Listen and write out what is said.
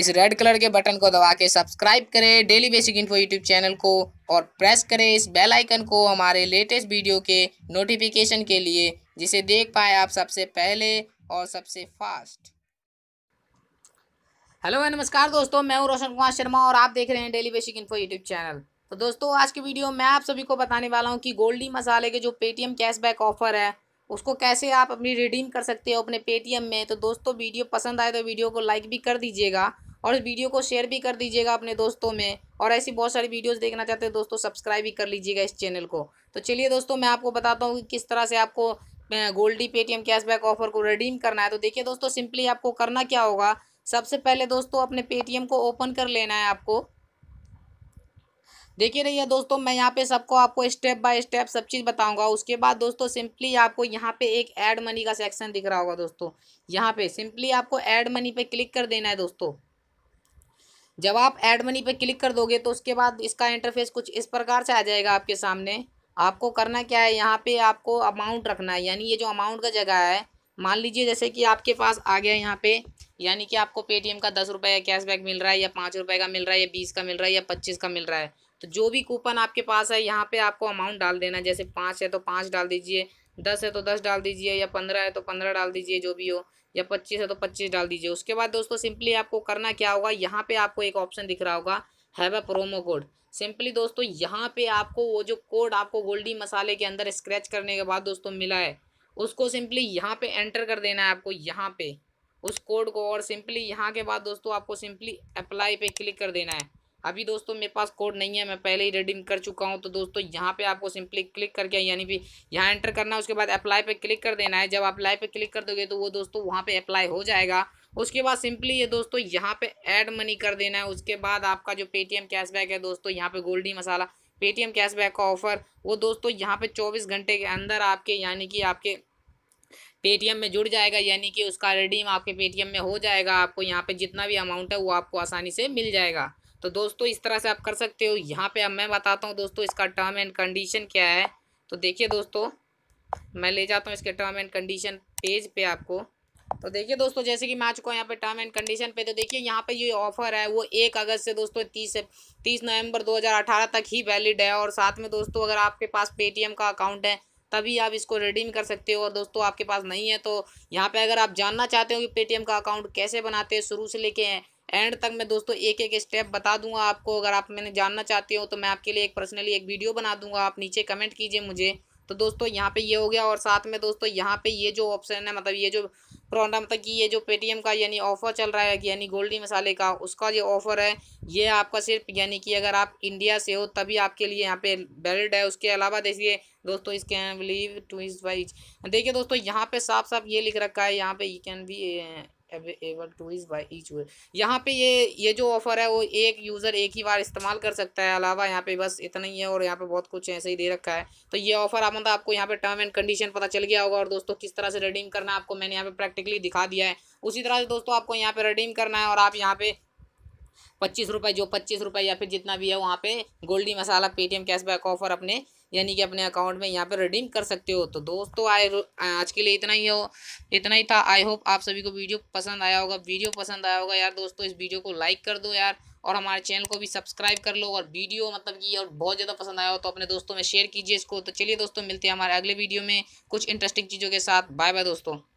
इस red colour के button को दबा के सब्सक्राइब करें daily basic info YouTube channel को और प्रेस करें इस बेल आइकन को हमारे लेटेस्ट वीडियो के नोटिफिकेशन के लिए जिसे देख पाए आप सबसे पहले और सबसे फास्ट हेलो नमस्कार दोस्तों मैं हूं रोशन कुमार शर्मा और आप देख रहे हैं daily basic info YouTube channel तो दोस्तों आज की वीडियो में आप सभी को बताने वाला हूँ कि गोल्डी मसाले के जो पेटीएम कैशबैक ऑफर है उसको कैसे आप अपनी रिडीम कर सकते हो अपने पेटीएम में तो दोस्तों वीडियो पसंद आए तो वीडियो को लाइक भी कर दीजिएगा और वीडियो को शेयर भी कर दीजिएगा अपने दोस्तों में और ऐसी बहुत सारी वीडियोस देखना चाहते हैं दोस्तों सब्सक्राइब भी कर लीजिएगा इस चैनल को तो चलिए दोस्तों मैं आपको बताता हूँ कि किस तरह से आपको गोल्डी पेटीएम कैशबैक ऑफर को रिडीम करना है तो देखिए दोस्तों सिंपली आपको करना क्या होगा सबसे पहले दोस्तों अपने पेटीएम को ओपन कर लेना है आपको देखिए रहिए दोस्तों मैं यहाँ पे सबको आपको स्टेप बाय स्टेप सब चीज़ बताऊंगा उसके बाद दोस्तों सिंपली आपको यहाँ पे एक ऐड मनी का सेक्शन दिख रहा होगा दोस्तों यहाँ पे सिंपली आपको ऐड मनी पे क्लिक कर देना है दोस्तों जब आप ऐड मनी पे क्लिक कर दोगे तो उसके बाद इसका इंटरफेस कुछ इस प्रकार से आ जाएगा आपके सामने आपको करना क्या है यहाँ पे आपको अमाउंट रखना है यानी ये जो अमाउंट का जगह है मान लीजिए जैसे कि आपके पास आ गया यहाँ पे यानी कि आपको पेटीएम का दस रुपये कैशबैक मिल रहा है या पाँच रुपये का मिल रहा है या बीस का मिल रहा है या पच्चीस का मिल रहा है तो जो भी कूपन आपके पास है यहाँ पे आपको अमाउंट डाल देना है जैसे पाँच है तो पाँच डाल दीजिए दस है तो दस डाल दीजिए या पंद्रह है तो पंद्रह डाल दीजिए जो भी हो या पच्चीस है तो पच्चीस डाल दीजिए उसके बाद दोस्तों सिंपली आपको करना क्या होगा यहाँ पे आपको एक ऑप्शन दिख रहा होगा have a promo code simply दोस्तों यहाँ पे आपको वो जो कोड आपको गोल्डी मसाले के अंदर स्क्रैच करने के बाद दोस्तों मिला है उसको सिंपली यहाँ पे एंटर कर देना है आपको यहाँ पे उस कोड को और सिंपली यहाँ के बाद दोस्तों आपको सिंपली अप्लाई पे क्लिक कर देना है अभी दोस्तों मेरे पास कोड नहीं है मैं पहले ही रेडिंग कर चुका हूँ तो दोस्तों यहाँ पे आपको सिंपली क्लिक करके यानी कि यहाँ एंटर करना है उसके बाद अप्लाई पे क्लिक कर देना है जब अप्लाई पे क्लिक कर दोगे तो वो दोस्तों वहाँ पे अप्लाई हो जाएगा उसके बाद सिंपली ये दोस्तों यहाँ पे ऐड मनी कर देना है उसके बाद आपका जो पेटीएम कैशबैक है दोस्तों यहाँ पे गोल्डी मसाला पेटीएम कैशबैक का ऑफर वो दोस्तों यहाँ पे 24 घंटे के अंदर आपके यानी कि आपके पेटीएम में जुड़ जाएगा यानी कि उसका रिडीम आपके पेटीएम में हो जाएगा आपको यहाँ पे जितना भी अमाउंट है वो आपको आसानी से मिल जाएगा तो दोस्तों इस तरह से आप कर सकते हो यहाँ पे अब मैं बताता हूँ दोस्तों इसका टर्म एंड कंडीशन क्या है तो देखिए दोस्तों मैं ले जाता हूँ इसके टर्म एंड कंडीशन पेज पे आपको तो देखिए दोस्तों जैसे कि मैं आ चुका हूँ यहाँ पे टर्म एंड कंडीशन पे तो देखिए यहाँ पे ये ऑफर है वो एक अगस्त से दोस्तों तीस तीस नवंबर अठारह तक ही वैलिड है और साथ में दोस्तों अगर आपके पास पेटीएम का अकाउंट है तभी आप इसको रिडीम कर सकते हो और दोस्तों आपके पास नहीं है तो यहाँ पे अगर आप जानना चाहते हो कि पेटीएम का अकाउंट कैसे बनाते हैं शुरू से लेके एंड तक मैं दोस्तों एक एक स्टेप बता दूंगा आपको अगर आप मैंने जानना चाहते हो तो मैं आपके लिए एक पर्सनली एक वीडियो बना दूंगा आप नीचे कमेंट कीजिए मुझे तो दोस्तों यहाँ पे ये हो गया और साथ में दोस्तों यहाँ पे ये जो ऑप्शन है मतलब ये जो प्रोडा मतलब कि ये जो पेटीएम का यानी ऑफर चल रहा है यानी गोल्डी मसाले का उसका जो ऑफर है ये आपका सिर्फ यानी कि अगर आप इंडिया से हो तभी आपके लिए यहाँ पे वैलिड है उसके अलावा देखिए दोस्तों इस can believe to is wise देखिए दोस्तों यहाँ पे साफ साफ ये लिख रखा है यहाँ पे you can be able to is by each यहाँ पे ये ये जो ऑफ़र है वो एक यूज़र एक ही बार इस्तेमाल कर सकता है अलावा यहाँ पे बस इतना ही है और यहाँ पे बहुत कुछ ऐसे ही दे रखा है तो ये ऑफ़र आप मतलब आपको यहाँ पे टर्म एंड कंडीशन पता चल गया होगा और दोस्तों किस तरह से रिडीम करना है आपको मैंने यहाँ पे प्रैक्टिकली दिखा दिया है उसी तरह से दोस्तों आपको यहाँ पे रिडीम करना है और आप यहाँ पे पच्चीस रुपये जो पच्चीस रुपये या फिर जितना भी है वहाँ पे गोल्डी मसाला पेटीएम कैशबैक ऑफर अपने यानी कि अपने अकाउंट में यहाँ पर रिडीम कर सकते हो तो दोस्तों तो आए आज के लिए इतना ही हो इतना ही था आई होप आप सभी को वीडियो पसंद आया होगा वीडियो पसंद आया होगा यार दोस्तों इस वीडियो को लाइक कर दो यार और हमारे चैनल को भी सब्सक्राइब कर लो और वीडियो मतलब कि और बहुत ज़्यादा पसंद आया हो तो अपने दोस्तों में शेयर कीजिए इसको तो चलिए दोस्तों मिलते हैं हमारे अगले वीडियो में कुछ इंटरेस्टिंग चीज़ों के साथ बाय बाय दोस्तों